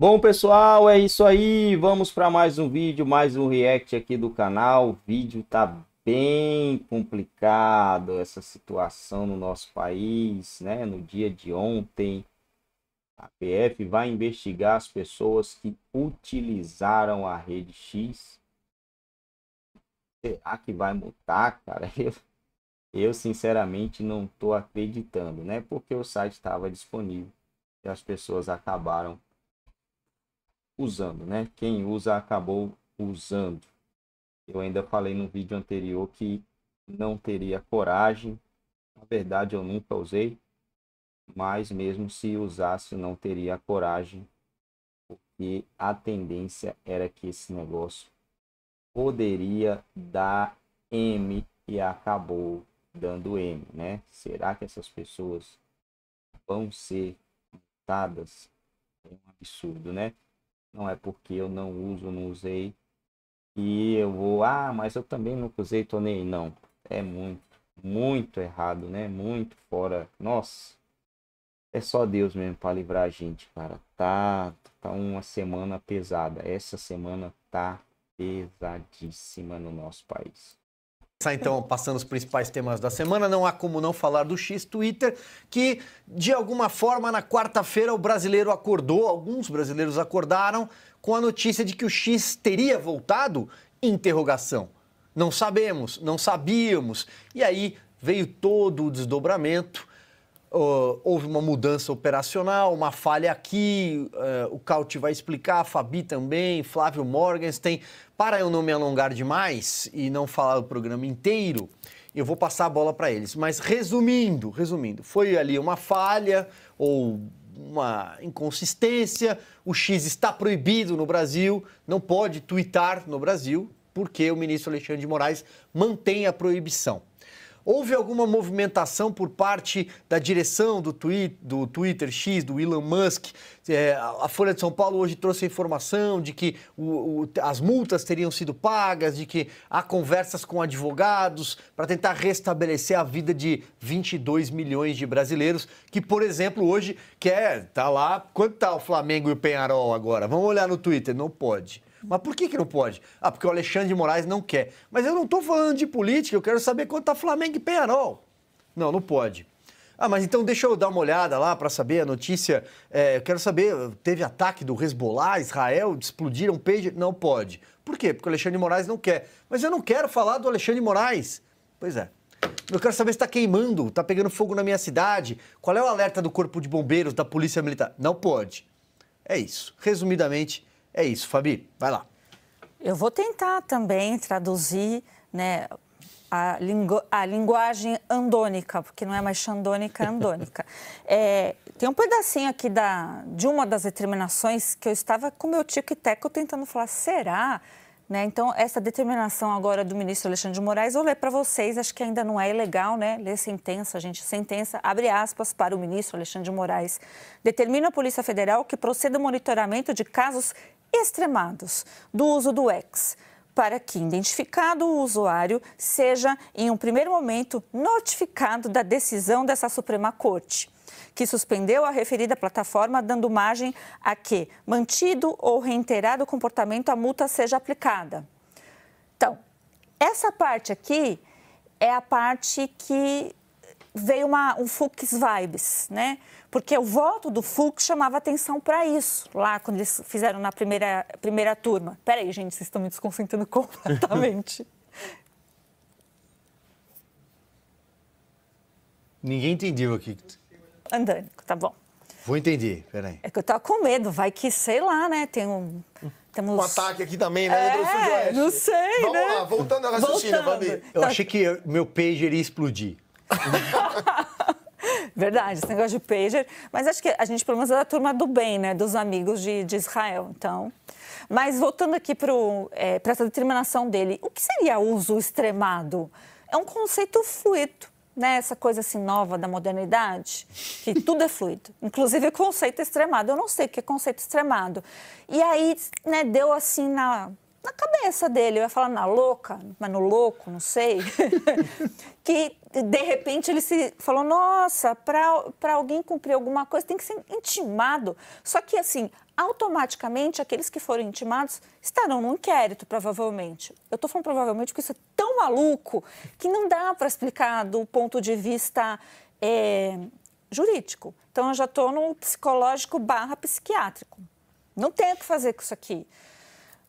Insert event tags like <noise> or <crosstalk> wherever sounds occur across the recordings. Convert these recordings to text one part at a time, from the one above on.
Bom, pessoal, é isso aí. Vamos para mais um vídeo, mais um react aqui do canal. O vídeo tá bem complicado essa situação no nosso país, né? No dia de ontem, a PF vai investigar as pessoas que utilizaram a rede X. Será que vai multar, cara? <laughs> Eu, eu sinceramente não tô acreditando, né? Porque o site estava disponível e as pessoas acabaram usando, né? Quem usa acabou usando. Eu ainda falei no vídeo anterior que não teria coragem. Na verdade, eu nunca usei, mas mesmo se usasse, não teria coragem, porque a tendência era que esse negócio poderia dar M e acabou dando M, né? Será que essas pessoas vão ser multadas? É um absurdo, né? não é porque eu não uso, não usei. E eu vou, ah, mas eu também nunca usei, Tonei. Não. É muito, muito errado, né? Muito fora. Nossa. É só Deus mesmo para livrar a gente, cara. Tá, tá uma semana pesada. Essa semana tá pesadíssima no nosso país começar então passando os principais temas da semana. Não há como não falar do X Twitter, que de alguma forma na quarta-feira o brasileiro acordou, alguns brasileiros acordaram com a notícia de que o X teria voltado? Interrogação. Não sabemos, não sabíamos. E aí veio todo o desdobramento uh, houve uma mudança operacional, uma falha aqui, uh, o Cauti vai explicar, a Fabi também, Flávio Morgenstein. tem. Para eu não me alongar demais e não falar o programa inteiro, eu vou passar a bola para eles. Mas resumindo, resumindo, foi ali uma falha ou uma inconsistência, o X está proibido no Brasil, não pode twittar no Brasil, porque o ministro Alexandre de Moraes mantém a proibição. Houve alguma movimentação por parte da direção do, twi do Twitter X, do Elon Musk? É, a Folha de São Paulo hoje trouxe a informação de que o, o, as multas teriam sido pagas, de que há conversas com advogados para tentar restabelecer a vida de 22 milhões de brasileiros que, por exemplo, hoje quer está lá. Quanto está o Flamengo e o Penharol agora? Vamos olhar no Twitter, não pode. Mas por que, que não pode? Ah, porque o Alexandre de Moraes não quer. Mas eu não estou falando de política, eu quero saber quanto está Flamengo e Penharol. Não, não pode. Ah, mas então deixa eu dar uma olhada lá para saber a notícia. É, eu quero saber, teve ataque do Hezbollah, Israel, explodiram page? Não pode. Por quê? Porque o Alexandre de Moraes não quer. Mas eu não quero falar do Alexandre de Moraes. Pois é. Eu quero saber se está queimando, está pegando fogo na minha cidade. Qual é o alerta do Corpo de Bombeiros, da Polícia Militar? Não pode. É isso. Resumidamente, é isso, Fabi, vai lá. Eu vou tentar também traduzir né, a, lingu a linguagem andônica, porque não é mais xandônica, é andônica. <laughs> É, tem um pedacinho aqui da, de uma das determinações que eu estava com meu tio e teco tentando falar, será? Né? Então, essa determinação agora do ministro Alexandre de Moraes, Vou ler para vocês, acho que ainda não é ilegal, né? Ler sentença, gente. Sentença, abre aspas para o ministro Alexandre de Moraes. Determina a Polícia Federal que proceda o monitoramento de casos extremados do uso do X para que, identificado o usuário, seja, em um primeiro momento, notificado da decisão dessa Suprema Corte, que suspendeu a referida plataforma, dando margem a que, mantido ou reiterado o comportamento, a multa seja aplicada. Então, essa parte aqui é a parte que veio uma, um Fux Vibes, né? Porque o voto do Fux chamava atenção para isso, lá quando eles fizeram na primeira, primeira turma. Peraí, gente, vocês estão me desconcentrando <laughs> completamente. Ninguém entendeu aqui. Andânico, tá bom. Vou entender, peraí. É que eu tava com medo, vai que, sei lá, né, tem um... Temos... Um ataque aqui também, né? É, não sei, Vamos né? Vamos lá, voltando à raciocínio, Babi. Eu achei que meu pager iria explodir. <laughs> Verdade, esse negócio de pager. Mas acho que a gente, pelo menos, é da turma do bem, né? Dos amigos de, de Israel. Então. Mas voltando aqui para é, essa determinação dele, o que seria uso extremado? É um conceito fluido, né? Essa coisa assim nova da modernidade, que tudo é fluido. <laughs> Inclusive o conceito extremado. Eu não sei o que é conceito extremado. E aí, né, deu assim na na cabeça dele, eu ia falar na louca, mas no louco, não sei, <laughs> que de repente ele se falou, nossa, para alguém cumprir alguma coisa tem que ser intimado. Só que assim, automaticamente aqueles que foram intimados estarão no inquérito, provavelmente. Eu estou falando provavelmente porque isso é tão maluco que não dá para explicar do ponto de vista é, jurídico. Então eu já estou num psicológico barra psiquiátrico. Não tem o que fazer com isso aqui.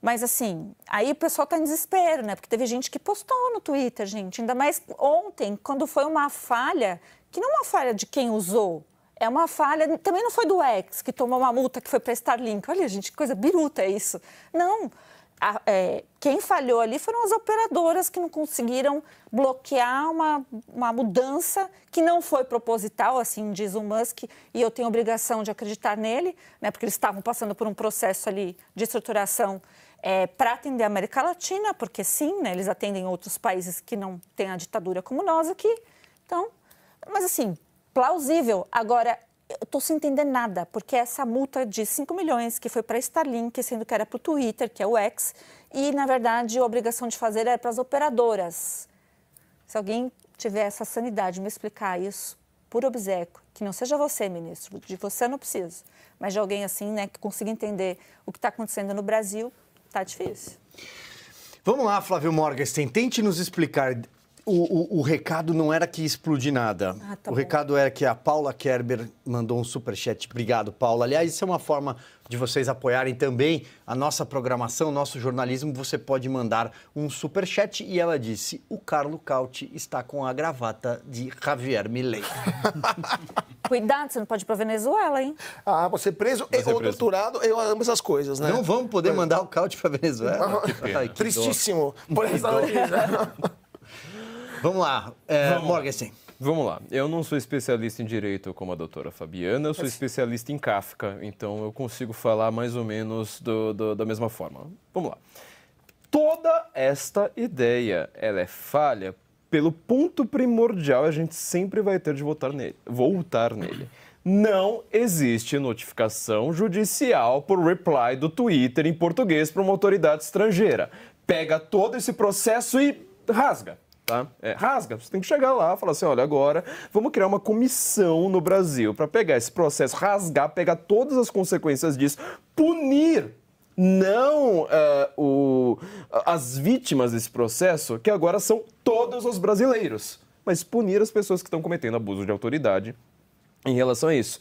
Mas assim, aí o pessoal tá em desespero, né? Porque teve gente que postou no Twitter, gente. Ainda mais ontem, quando foi uma falha, que não é uma falha de quem usou. É uma falha, também não foi do ex que tomou uma multa que foi para Starlink. Olha, gente, que coisa biruta é isso. Não. A, é, quem falhou ali foram as operadoras que não conseguiram bloquear uma, uma mudança que não foi proposital, assim diz o Musk, e eu tenho obrigação de acreditar nele, né, porque eles estavam passando por um processo ali de estruturação é, para atender a América Latina, porque sim, né, eles atendem outros países que não têm a ditadura como nós aqui. Então, mas assim, plausível. Agora, eu estou sem entender nada, porque essa multa de 5 milhões que foi para Starlink, sendo que era para o Twitter, que é o X, e na verdade a obrigação de fazer era para as operadoras. Se alguém tiver essa sanidade de me explicar isso por obsequio, que não seja você, ministro, de você eu não preciso, mas de alguém assim, né, que consiga entender o que está acontecendo no Brasil, Tá difícil. Vamos lá, Flávio Morgenstern, tente nos explicar o, o, o, recado não era que explodir nada. Ah, tá o bom. recado era que a Paula Kerber mandou um superchat. Obrigado, Paula. Aliás, isso é uma forma de vocês apoiarem também a nossa programação, nosso jornalismo. Você pode mandar um superchat. E ela disse: o Carlo Cauti está com a gravata de Javier Milei. <laughs> Cuidado, você não pode ir para Venezuela, hein? Ah, você é preso ou é torturado, eu amo essas coisas, né? Não vamos poder é. mandar o Cauti para Venezuela. Ai, Tristíssimo. Por essa <laughs> Vamos lá, é, Vamos. Morgensen. Vamos lá. Eu não sou especialista em direito como a doutora Fabiana, eu sou especialista em Kafka, então eu consigo falar mais ou menos do, do, da mesma forma. Vamos lá. Toda esta ideia, ela é falha pelo ponto primordial, a gente sempre vai ter de votar nele, voltar nele. Não existe notificação judicial por reply do Twitter em português para uma autoridade estrangeira. Pega todo esse processo e rasga tá? É, rasga, você tem que chegar lá e falar assim, olha, agora vamos criar uma comissão no Brasil para pegar esse processo, rasgar, pegar todas as consequências disso, punir não uh, o, as vítimas desse processo, que agora são todos os brasileiros, mas punir as pessoas que estão cometendo abuso de autoridade em relação a isso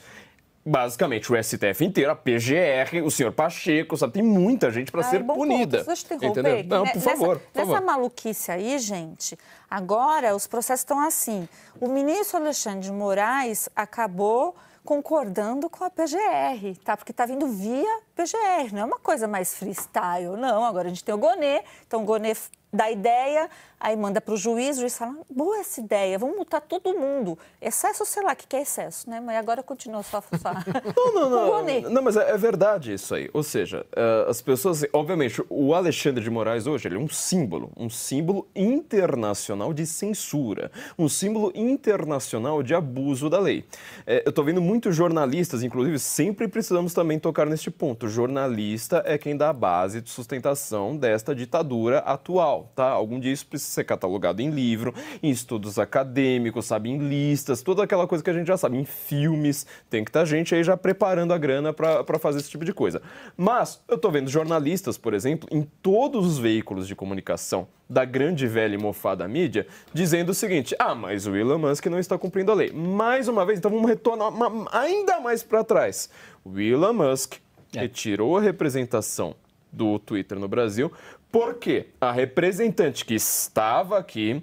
basicamente o STF inteiro, a PGR, o senhor Pacheco, sabe? Tem muita gente para ser punida. Ponto. Deixa eu te entendeu? Não, por favor. Nessa, por nessa maluquice aí, gente, agora os processos estão assim. O ministro Alexandre de Moraes acabou concordando com a PGR, tá? Porque tá vindo via PGR, não é uma coisa mais freestyle, não. Agora a gente tem o Gonê, então o Gonê dá ideia, Aí manda para o juiz, o juiz fala, boa essa ideia, vamos multar todo mundo. Excesso, sei lá, o que, que é excesso, né? Mas agora continua só... falar. <laughs> não, não, não. não, mas é, é, verdade isso aí. Ou seja, eh, as pessoas... Obviamente, o Alexandre de Moraes hoje, ele é um símbolo, um símbolo internacional de censura, um símbolo internacional de abuso da lei. Eh, eu estou vendo muitos jornalistas, inclusive, sempre precisamos também tocar neste ponto. O jornalista é quem dá a base de sustentação desta ditadura atual, tá? Algum dia isso precisa ser catalogado em livro, em estudos acadêmicos, sabe, em listas, toda aquela coisa que a gente já sabe, em filmes, tem que estar tá gente aí já preparando a grana para fazer esse tipo de coisa. Mas eu estou vendo jornalistas, por exemplo, em todos os veículos de comunicação da grande velha e mofada mídia, dizendo o seguinte: ah, mas o Elon Musk não está cumprindo a lei. Mais uma vez, então vamos retornar ainda mais para trás. O Elon Musk é. retirou a representação do Twitter no Brasil porque a representante que estava aqui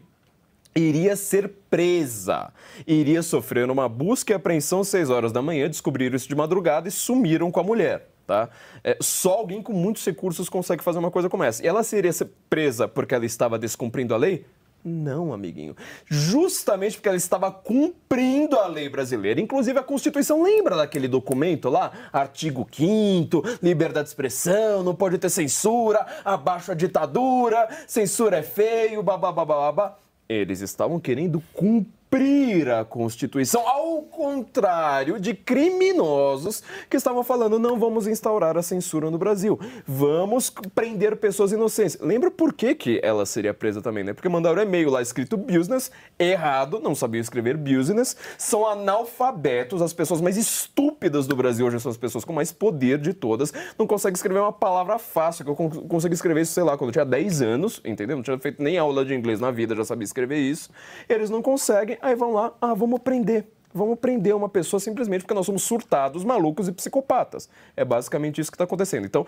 iria ser presa, iria sofrer uma busca e apreensão às 6 horas da manhã, descobriram isso de madrugada e sumiram com a mulher. Tá? É, só alguém com muitos recursos consegue fazer uma coisa como essa. E ela seria presa porque ela estava descumprindo a lei? Não, amiguinho. Justamente porque ela estava cumprindo a lei brasileira. Inclusive, a Constituição lembra daquele documento lá? Artigo 5, liberdade de expressão, não pode ter censura, abaixo a ditadura, censura é feio, babá. Eles estavam querendo cumprir cumprir a Constituição, ao contrário de criminosos que estavam falando não vamos instaurar a censura no Brasil, vamos prender pessoas inocentes. Lembra por que, que ela seria presa também, né? Porque mandaram um e-mail lá escrito business, errado, não sabiam escrever business, são analfabetos, as pessoas mais estúpidas do Brasil hoje são as pessoas com mais poder de todas, não conseguem escrever uma palavra fácil, que eu consegui escrever isso, sei lá, quando eu tinha 10 anos, entendeu? Não tinha feito nem aula de inglês na vida, já sabia escrever isso. Eles não conseguem, Aí vão lá, ah, vamos prender. Vamos prender uma pessoa simplesmente porque nós somos surtados, malucos e psicopatas. É basicamente isso que está acontecendo. Então,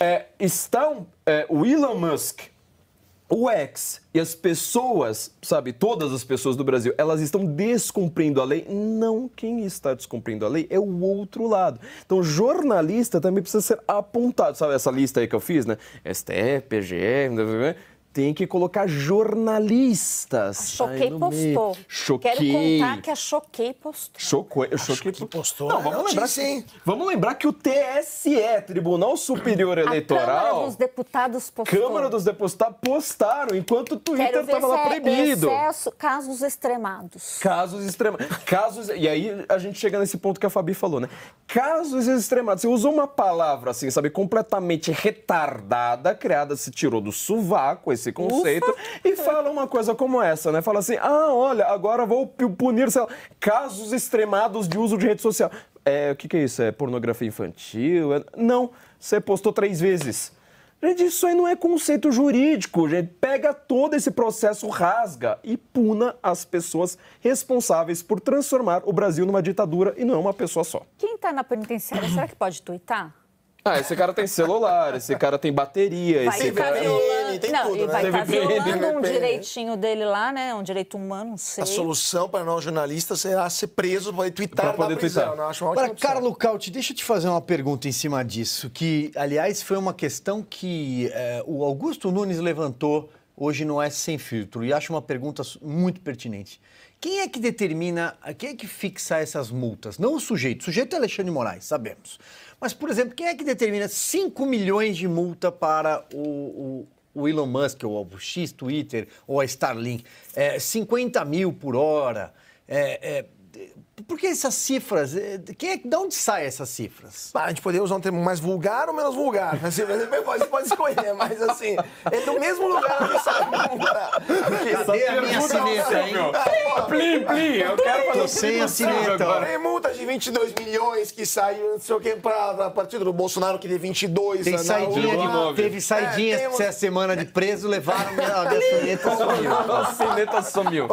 é, estão é, o Elon Musk, o ex e as pessoas, sabe, todas as pessoas do Brasil, elas estão descumprindo a lei. Não, quem está descumprindo a lei é o outro lado. Então, jornalista também precisa ser apontado, sabe, essa lista aí que eu fiz, né? STF, PGR, tem que colocar jornalistas. A Choquei postou. Meio. Choquei. Quero contar que a Choquei postou. Chocou, eu Choquei postou. Não, vamos lembrar, que, vamos lembrar que o TSE, Tribunal Superior Eleitoral, a Câmara dos Deputados postou. Câmara dos Deputados postaram enquanto o Twitter estava lá é proibido. Excesso, casos extremados. Casos extremados. casos e aí a gente chega nesse ponto que a Fabi falou, né? casos extremados. Você usou uma palavra assim, sabe, completamente retardada, criada, se tirou do sovaco esse conceito, Ufa. e fala uma coisa como essa, né? Fala assim: ah, olha, agora vou punir, sei lá, casos extremados de uso de rede social. É, o que, que é isso? É pornografia infantil? É... Não, você postou três vezes. Gente, isso aí não é conceito jurídico, gente. Pega todo esse processo, rasga e puna as pessoas responsáveis por transformar o Brasil numa ditadura e não é uma pessoa só. Quem está na penitenciária, será que pode tuitar? Ah, esse cara tem celular, esse cara tem bateria, vai esse cara... Violando... Tem não, tudo, e né? vai né? estar violando um direitinho dele lá, né? Um direito humano, não sei. A solução para nós jornalistas será ser preso, vai twittar pra poder da prisão. Twittar. Carlo Cauti, deixa eu te fazer uma pergunta em cima disso, que, aliás, foi uma questão que eh, o Augusto Nunes levantou hoje no S é Sem Filtro, e acho uma pergunta muito pertinente. Quem é que determina, quem é que fixa essas multas? Não o sujeito. O sujeito é Alexandre Moraes, sabemos. Mas, por exemplo, quem é que determina 5 milhões de multa para o, o, o Elon Musk, ou o X Twitter, ou a Starlink? É, 50 mil por hora. É, é, por que essas cifras? É, quem é, de onde saem essas cifras? Bah, a gente poderia usar um termo mais vulgar ou menos vulgar. Você <laughs> pode, pode escolher, mas assim, é do mesmo lugar onde sai multa. Cadê a minha é sineta, hein? plim, plim, eu quero fazer Tô sem a sineta. Tem multa de 22 milhões que saiu, não sei o que, para partido do Bolsonaro, que deu 22. Tem saidinha de, teve saidinha é, essa semana de preso, levaram a minha sineta sumiu. <laughs> A sineta sumiu.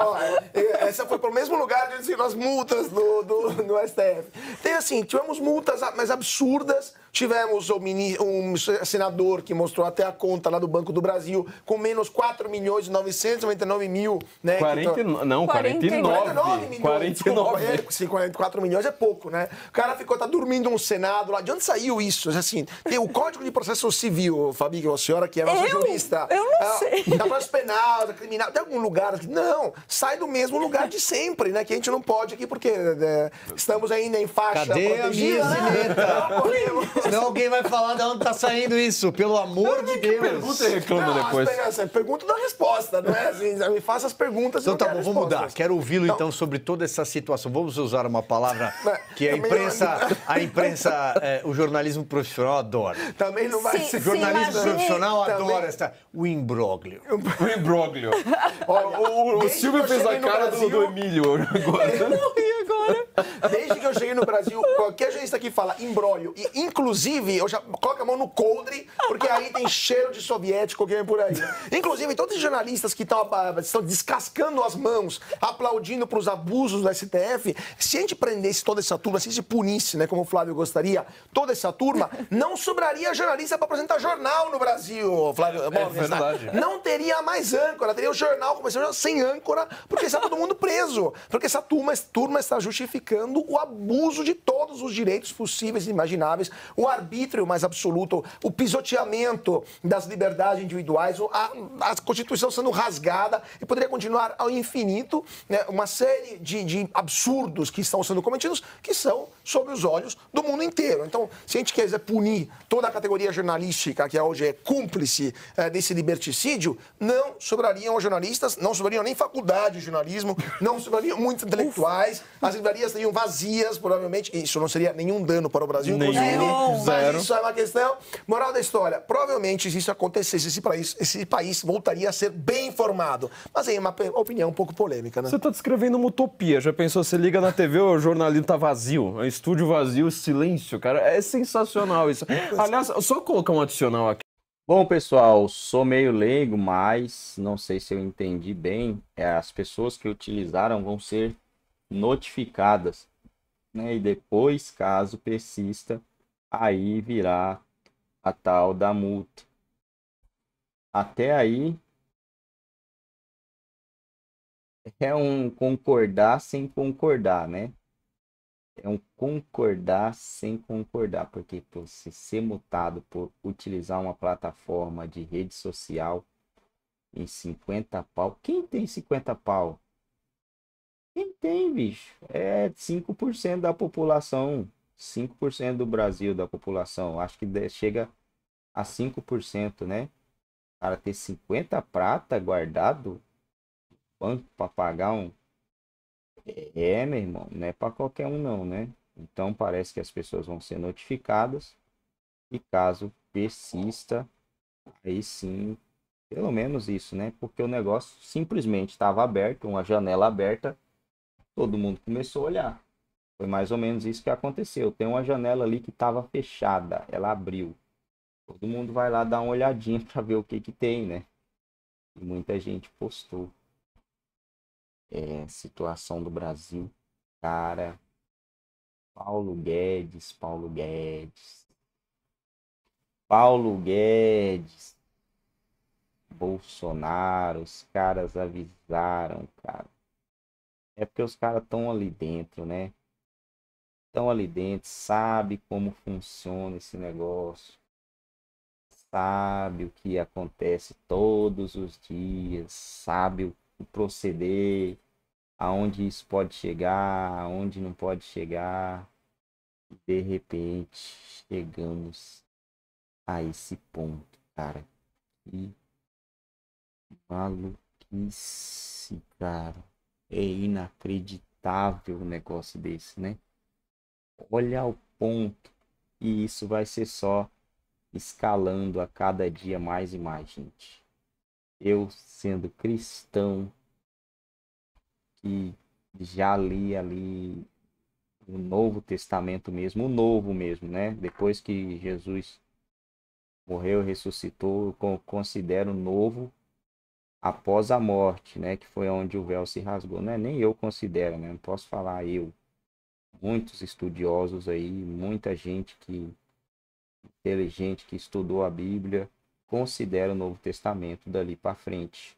É, essa foi pro mesmo lugar onde saíram as multas do, do, do STF. Tem assim, tivemos multas mas absurdas Tivemos um, um senador que mostrou até a conta lá do Banco do Brasil, com menos 4 milhões e 999 mil. Né, 40, que... Então- não, 49. 49 milhões. 49. Desculpa, é, sim, 44 milhões é pouco, né? O cara ficou, tá dormindo um Senado lá. De onde saiu isso? Assim, tem o Código de Processo Civil, Fabi, que a senhora que é nossa eu? jurista. Eu não ah, sei. Da processo penal, da criminal, tem algum lugar. Não, sai do mesmo lugar de sempre, né? Que a gente não pode aqui, porque é, estamos ainda em faixa Cadê protegida. A minha né? Senão alguém vai falar de onde tá saindo isso, pelo amor de Deus. Pergunta e reclama não, depois. Assim, pergunta da resposta, não é assim? Me faça as perguntas Então tá bom, vamos mudar. Quero ouvi-lo então. então sobre toda essa situação. Vamos usar uma palavra <laughs> que a imprensa, é a imprensa, é, o jornalismo profissional adora. Também não vai ser. ser. Jornalismo se profissional também. adora essa o imbróglio. O imbróglio. Olha, o, o, o Silvio fez a cara Brasil, do, do Emílio agora. Eu não ia agora. Desde que eu cheguei no Brasil, qualquer jornalista que fala embrólio, e inclusive, eu já coloco a mão no coldre, porque aí tem cheiro de soviético que vem por aí. Inclusive, todos os jornalistas que ah, estão descascando as mãos, aplaudindo para os abusos do STF, se a gente prendesse toda essa turma, se a gente punisse, né, como o Flávio gostaria, toda essa turma, não sobraria jornalista para apresentar jornal no Brasil, Flávio. É, Bom, é não teria mais âncora, teria o jornal começando sem âncora, porque está todo mundo preso, porque essa turma, turma está justificando o abuso de todos os direitos possíveis e imagináveis, o arbítrio mais absoluto, o pisoteamento das liberdades individuais, a, a Constituição sendo rasgada e poderia continuar ao infinito né, uma série de, de absurdos que estão sendo cometidos que são sobre os olhos do mundo inteiro. Então, se a gente quiser punir toda a categoria jornalística, que hoje é cúmplice é, desse liberticídio, não sobrariam jornalistas, não sobrariam nem faculdade de jornalismo, não sobrariam muitos intelectuais, as livrarias seriam vazias, provavelmente. Isso não seria nenhum dano para o Brasil, nenhum, mas zero. isso é uma questão. Moral da história: provavelmente, se isso acontecesse, esse país, esse país voltaria a ser bem informado. Mas aí é uma opinião um pouco polêmica, né? Você está descrevendo uma utopia. Já pensou, você liga na TV, o jornalismo está vazio. É isso estúdio vazio, silêncio, cara. É sensacional isso. Aliás, só colocar um adicional aqui. Bom, pessoal, sou meio leigo, mas não sei se eu entendi bem. É, as pessoas que utilizaram vão ser notificadas. Né? E depois, caso persista, aí virá a tal da multa. Até aí é um concordar sem concordar, né? é um concordar sem concordar, porque você ser mutado por utilizar uma plataforma de rede social em 50 pau. Quem tem 50 pau? Quem tem, bicho? É 5% da população. 5% do Brasil da população. Acho que chega a 5%, né? Para ter 50 prata guardado banco para pagar um é, meu irmão, não é para qualquer um não, né? Então parece que as pessoas vão ser notificadas e caso persista, aí sim, pelo menos isso, né? Porque o negócio simplesmente estava aberto, uma janela aberta, todo mundo começou a olhar. Foi mais ou menos isso que aconteceu. Tem uma janela ali que estava fechada, ela abriu. Todo mundo vai lá dar uma olhadinha <laughs> para ver o que que tem, né? E muita gente postou é, situação do Brasil, cara. Paulo Guedes, Paulo Guedes. Paulo Guedes. Bolsonaro, os caras avisaram, cara. É porque os caras estão ali dentro, né? Estão ali dentro, sabe como funciona esse negócio. Sabe o que acontece todos os dias, sabe o proceder, aonde isso pode chegar, aonde não pode chegar. De repente, chegamos a esse ponto, cara. Que maluquice, cara. É inacreditável o um negócio desse, né? Olha o ponto. E isso vai ser só escalando a cada dia mais e mais, gente eu sendo cristão, que já li ali o Novo Testamento mesmo, o Novo mesmo, né? Depois que Jesus morreu, ressuscitou, eu considero novo após a morte, né? Que foi onde o véu se rasgou, né? Nem eu considero, né? Não posso falar eu. Muitos estudiosos aí, muita gente que inteligente que estudou a Bíblia considera o Novo Testamento dali para frente.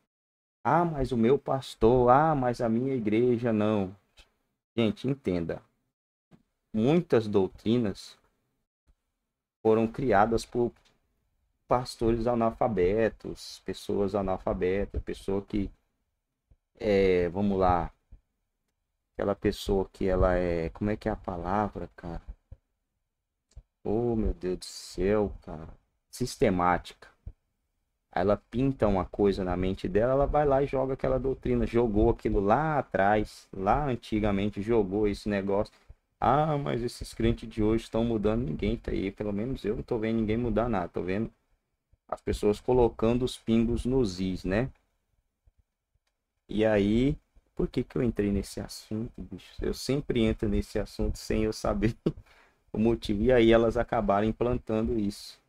Ah, mas o meu pastor, ah, mas a minha igreja não. Gente, entenda. Muitas doutrinas foram criadas por pastores analfabetos, pessoas analfabetas, pessoa que é, vamos lá, aquela pessoa que ela é, como é que é a palavra, cara? Oh, meu Deus do céu, cara. Sistemática ela pinta uma coisa na mente dela, ela vai lá e joga aquela doutrina, jogou aquilo lá atrás, lá antigamente jogou esse negócio. Ah, mas esses crentes de hoje estão mudando, ninguém tá aí, pelo menos eu não tô vendo ninguém mudar nada, tô vendo as pessoas colocando os pingos nos is, né? E aí, por que que eu entrei nesse assunto, bicho? Eu sempre entro nesse assunto sem eu saber <laughs> o motivo. E aí elas acabaram implantando isso.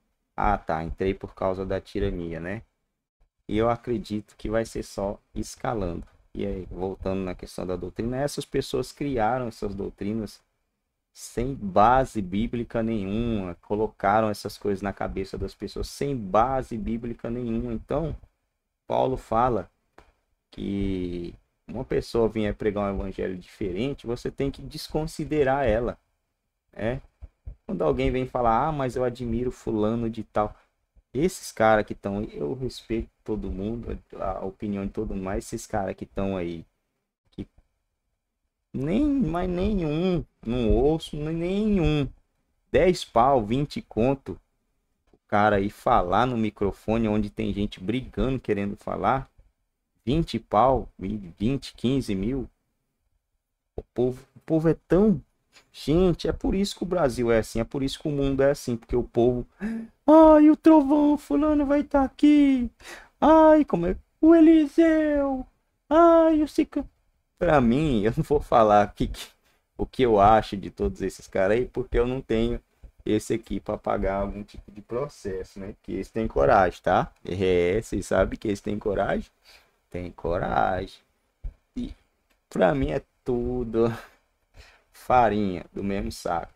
Ah, tá, entrei por causa da tirania, né? E eu acredito que vai ser só escalando. E aí, voltando na questão da doutrina, essas pessoas criaram essas doutrinas sem base bíblica nenhuma, colocaram essas coisas na cabeça das pessoas sem base bíblica nenhuma. Então, Paulo fala que uma pessoa vier pregar um evangelho diferente, você tem que desconsiderar ela, né? quando alguém vem falar, ah, mas eu admiro fulano de tal. Esses caras que estão aí, eu respeito todo mundo, a opinião de todo mundo, mas esses caras que estão aí, que nem, mas nenhum, não ouço, nenhum. 10 pau, 20 conto, o cara aí falar no microfone onde tem gente brigando, querendo falar, 20 pau, 20, 15 mil. O povo, o povo é tão Gente, é por isso que o Brasil é assim, é por isso que o mundo é assim, porque o povo. Ai, o trovão, fulano vai estar tá aqui. Ai, como é. O Eliseu. Ai, o Cica. Pra mim, <laughs> eu não vou falar que, que, o que eu acho de todos esses caras aí, porque eu não tenho esse aqui para pagar algum tipo de processo, né? Que eles têm coragem, tá? É, vocês sabem que eles têm coragem? Tem coragem. E pra mim é tudo farinha do mesmo saco.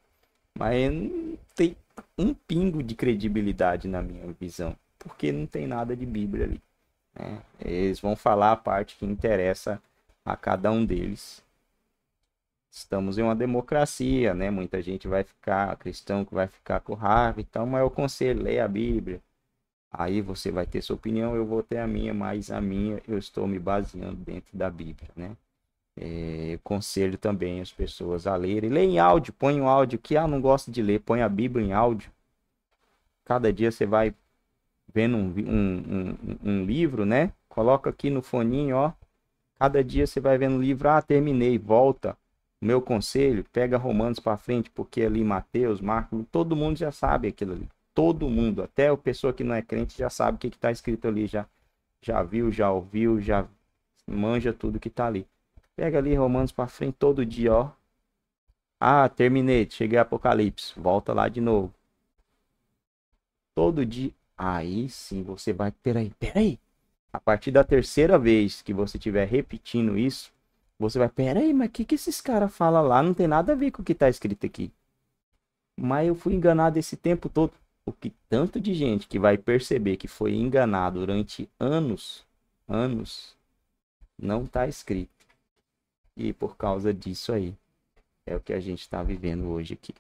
Mas não tem um pingo de credibilidade na minha visão, porque não tem nada de Bíblia ali. Né? Eles vão falar a parte que interessa a cada um deles. Estamos em uma democracia, né? Muita gente vai ficar, cristão que vai ficar com raiva, então, mas eu conselho, leia a Bíblia. Aí você vai ter sua opinião, eu vou ter a minha, mas a minha eu estou me baseando dentro da Bíblia, né? É, conselho também as pessoas a lerem. Lê em áudio, põe um áudio. Que ah, não gosta de ler, põe a Bíblia em áudio. Cada dia você vai vendo um, um, um, um livro, né? Coloca aqui no foninho, ó. Cada dia você vai vendo o livro. Ah, terminei, volta. Meu conselho, pega Romanos para frente, porque ali Mateus, Marcos, todo mundo já sabe aquilo ali. Todo mundo, até a pessoa que não é crente já sabe o que está escrito ali, já, já viu, já ouviu, já manja tudo que está ali. Pega ali Romanos para frente todo dia, ó. Ah, terminei, cheguei a Apocalipse. Volta lá de novo. Todo dia. Aí sim você vai. Peraí, peraí. A partir da terceira vez que você estiver repetindo isso, você vai. Peraí, mas o que, que esses caras falam lá? Não tem nada a ver com o que está escrito aqui. Mas eu fui enganado esse tempo todo. O que tanto de gente que vai perceber que foi enganado durante anos, anos, não está escrito. E por causa disso aí, é o que a gente está vivendo hoje aqui.